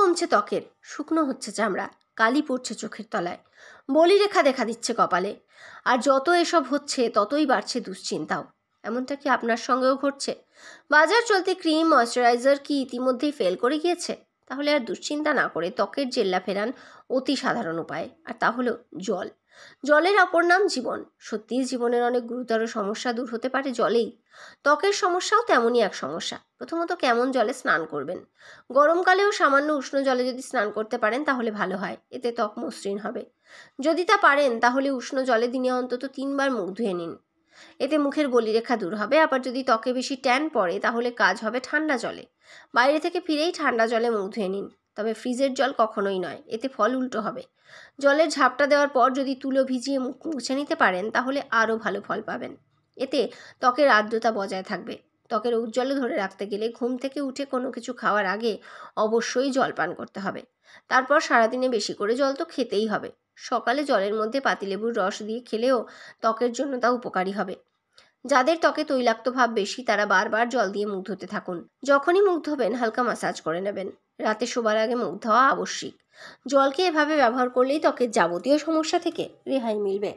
কমছে ত্বকের শুকনো হচ্ছে চামড়া কালি পড়ছে চোখের তলায় বলিরেখা দেখা দিচ্ছে কপালে আর যত এসব হচ্ছে ততই বাড়ছে দুশ্চিন্তাও এমনটা কি আপনার সঙ্গেও ঘটছে বাজার চলতে ক্রিম ময়শ্চারাইজার কি ইতিমধ্যেই ফেল করে গিয়েছে তাহলে আর দুশ্চিন্তা না করে ত্বকের জেল্লা ফেরান অতি সাধারণ উপায় আর তা জল জলের অপর নাম জীবন সত্যিই জীবনের অনেক গুরুতর সমস্যা দূর হতে পারে জলেই ত্বকের সমস্যাও তেমনই এক সমস্যা প্রথমত কেমন জলে স্নান করবেন গরমকালেও সামান্য উষ্ণ জলে যদি স্নান করতে পারেন তাহলে ভালো হয় এতে ত্বক মসৃণ হবে যদি তা পারেন তাহলে উষ্ণ জলে দিনে অন্তত তিনবার মুখ ধুয়ে নিন এতে মুখের বলিরেখা দূর হবে আবার যদি ত্বকে বেশি ট্যান পড়ে তাহলে কাজ হবে ঠান্ডা জলে বাইরে থেকে ফিরেই ঠান্ডা জলে মুখ ধুয়ে নিন তবে ফ্রিজের জল কখনোই নয় এতে ফল উল্টো হবে জলের ঝাপটা দেওয়ার পর যদি তুলো ভিজিয়ে মুখ মুছে নিতে পারেন তাহলে আরও ভালো ফল পাবেন এতে ত্বকের আর্দ্রতা বজায় থাকবে ত্বকের উজ্জ্বল ধরে রাখতে গেলে ঘুম থেকে উঠে কোনো কিছু খাওয়ার আগে অবশ্যই জল পান করতে হবে তারপর সারাদিনে বেশি করে জল তো খেতেই হবে সকালে জলের মধ্যে পাতিলেবুর রস দিয়ে খেলেও ত্বকের জন্য তা উপকারী হবে যাদের ত্বকে তৈলাক্ত ভাব বেশি তারা বারবার জল দিয়ে মুখ ধুতে থাকুন যখনই মুখ ধোবেন হালকা মাসাজ করে নেবেন রাতে শোবার আগে মুখ ধোয়া আবশ্যিক জলকে এভাবে ব্যবহার করলেই ত্বকের যাবতীয় সমস্যা থেকে রেহাই মিলবে